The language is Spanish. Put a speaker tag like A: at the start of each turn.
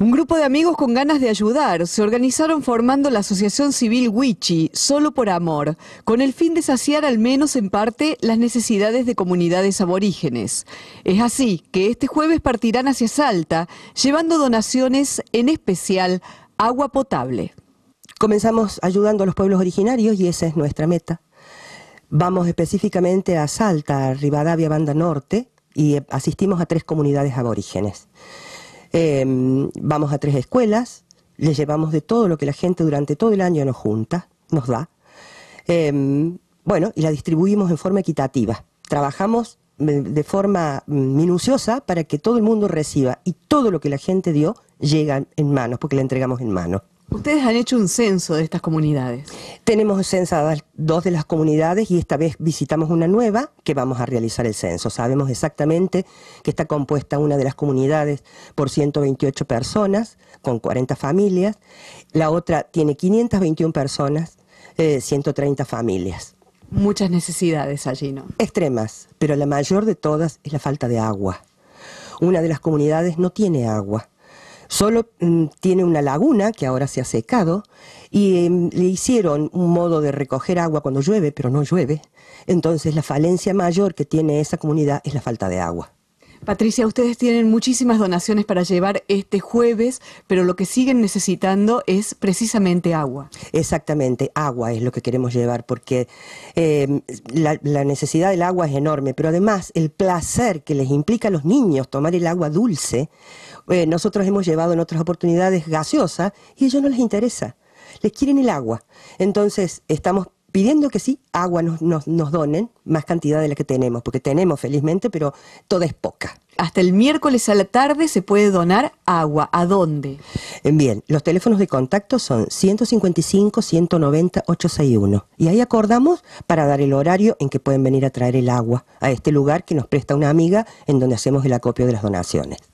A: Un grupo de amigos con ganas de ayudar se organizaron formando la Asociación Civil Wichi, Solo por Amor, con el fin de saciar al menos en parte las necesidades de comunidades aborígenes. Es así que este jueves partirán hacia Salta, llevando donaciones, en especial agua potable.
B: Comenzamos ayudando a los pueblos originarios y esa es nuestra meta. Vamos específicamente a Salta, a Rivadavia, Banda Norte, y asistimos a tres comunidades aborígenes. Em, vamos a tres escuelas, les llevamos de todo lo que la gente durante todo el año nos junta, nos da. Em, bueno, y la distribuimos en forma equitativa. Trabajamos em, de forma mm, minuciosa para que todo el mundo reciba y todo lo que la gente dio llegan en manos, porque la entregamos en manos. Ustedes han hecho un censo de estas comunidades. Tenemos censadas dos de las comunidades y esta vez visitamos una nueva que vamos a realizar el censo. Sabemos exactamente que está compuesta una de las comunidades por 128 personas con 40 familias, la otra tiene 521 personas, 130 eh, familias. Muchas necesidades allí, ¿no? Extremas, pero la mayor de todas es la falta de agua. Una de las comunidades no tiene agua Solo mm, tiene una laguna que ahora se ha secado y em, le hicieron un modo de recoger agua cuando llueve, pero no llueve. Entonces la falencia mayor que tiene esa comunidad es la falta de agua.
A: Patricia, ustedes tienen muchísimas donaciones para llevar este jueves, pero lo que siguen necesitando es precisamente agua.
B: Exactamente, agua es lo que queremos llevar, porque em, la, necesidad del agua es enorme, pero además el placer que les implica a los niños tomar el agua dulce, eh, nosotros hemos llevado en otras oportunidades gaseosa y ellos no les interesa les quieren el agua. Entonces, estamos pidiendo que sí, agua nos, nos, nos, donen, más cantidad de la que tenemos, porque tenemos felizmente, pero toda es poca. Hasta el miércoles a la tarde se puede donar agua. ¿A dónde? Em, bien, los teléfonos de contacto son 155 190 861. Y ahí acordamos para dar el horario en que pueden venir a traer el agua a este lugar que nos presta una amiga en donde hacemos el acopio de las donaciones.